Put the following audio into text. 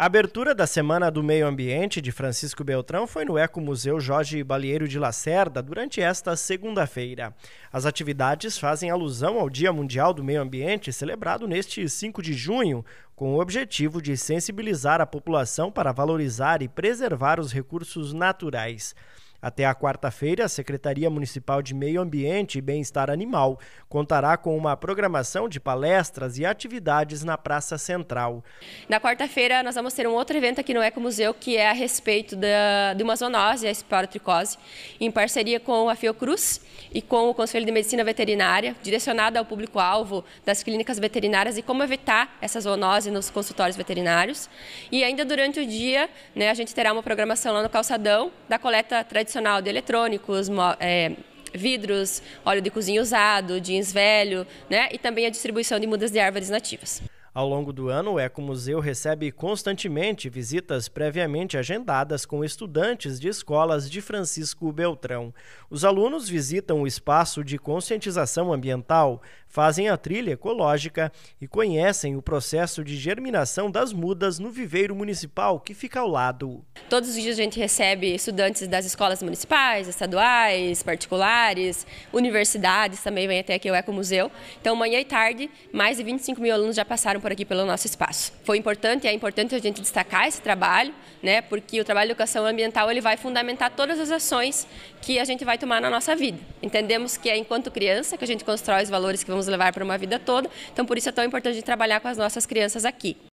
A abertura da Semana do Meio Ambiente de Francisco Beltrão foi no Ecomuseu Jorge Balieiro de Lacerda durante esta segunda-feira. As atividades fazem alusão ao Dia Mundial do Meio Ambiente, celebrado neste 5 de junho, com o objetivo de sensibilizar a população para valorizar e preservar os recursos naturais. Até a quarta-feira, a Secretaria Municipal de Meio Ambiente e Bem-Estar Animal contará com uma programação de palestras e atividades na Praça Central. Na quarta-feira, nós vamos ter um outro evento aqui no Ecomuseu que é a respeito da, de uma zoonose, a esporotricose, em parceria com a Fiocruz e com o Conselho de Medicina Veterinária, direcionada ao público-alvo das clínicas veterinárias e como evitar essa zoonose nos consultórios veterinários. E ainda durante o dia, né, a gente terá uma programação lá no calçadão da coleta tradicional tradicional de eletrônicos, é, vidros, óleo de cozinha usado, jeans velho, né? E também a distribuição de mudas de árvores nativas. Ao longo do ano, o Ecomuseu recebe constantemente visitas previamente agendadas com estudantes de escolas de Francisco Beltrão. Os alunos visitam o espaço de conscientização ambiental, fazem a trilha ecológica e conhecem o processo de germinação das mudas no viveiro municipal que fica ao lado. Todos os dias a gente recebe estudantes das escolas municipais, estaduais, particulares, universidades também vêm até aqui o Ecomuseu. Então, manhã e tarde, mais de 25 mil alunos já passaram por por aqui pelo nosso espaço. Foi importante, e é importante a gente destacar esse trabalho, né, porque o trabalho de educação ambiental ele vai fundamentar todas as ações que a gente vai tomar na nossa vida. Entendemos que é enquanto criança que a gente constrói os valores que vamos levar para uma vida toda, então por isso é tão importante a gente trabalhar com as nossas crianças aqui.